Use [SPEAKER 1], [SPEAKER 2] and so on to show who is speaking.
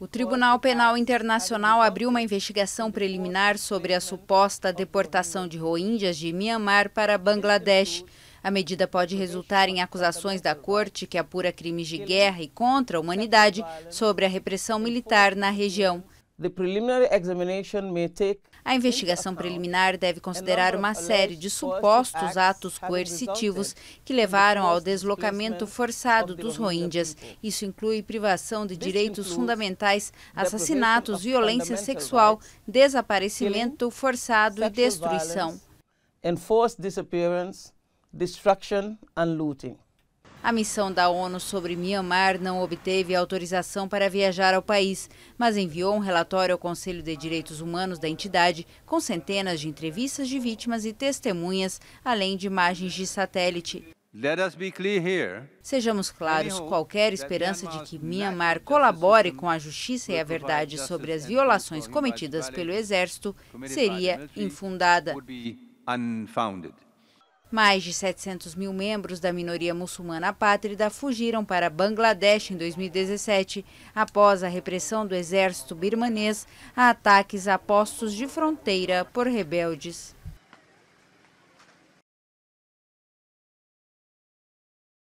[SPEAKER 1] O Tribunal Penal Internacional abriu uma investigação preliminar sobre a suposta deportação de rohingyas de Myanmar para Bangladesh. A medida pode resultar em acusações da corte que apura crimes de guerra e contra a humanidade sobre a repressão militar na região. A investigação preliminar deve considerar uma série de supostos atos coercitivos que levaram ao deslocamento forçado dos rohingyas. Isso inclui privação de direitos fundamentais, assassinatos, violência sexual, desaparecimento forçado e destruição. Enforced disappearance, destruction and looting. A missão da ONU sobre Myanmar não obteve autorização para viajar ao país, mas enviou um relatório ao Conselho de Direitos Humanos da entidade, com centenas de entrevistas de vítimas e testemunhas, além de imagens de satélite. Sejamos claros, qualquer esperança de que Myanmar colabore com a justiça e a verdade sobre as violações cometidas pelo exército seria infundada. Mais de 700 mil membros da minoria muçulmana apátrida fugiram para Bangladesh em 2017, após a repressão do exército birmanês a ataques a postos de fronteira por rebeldes.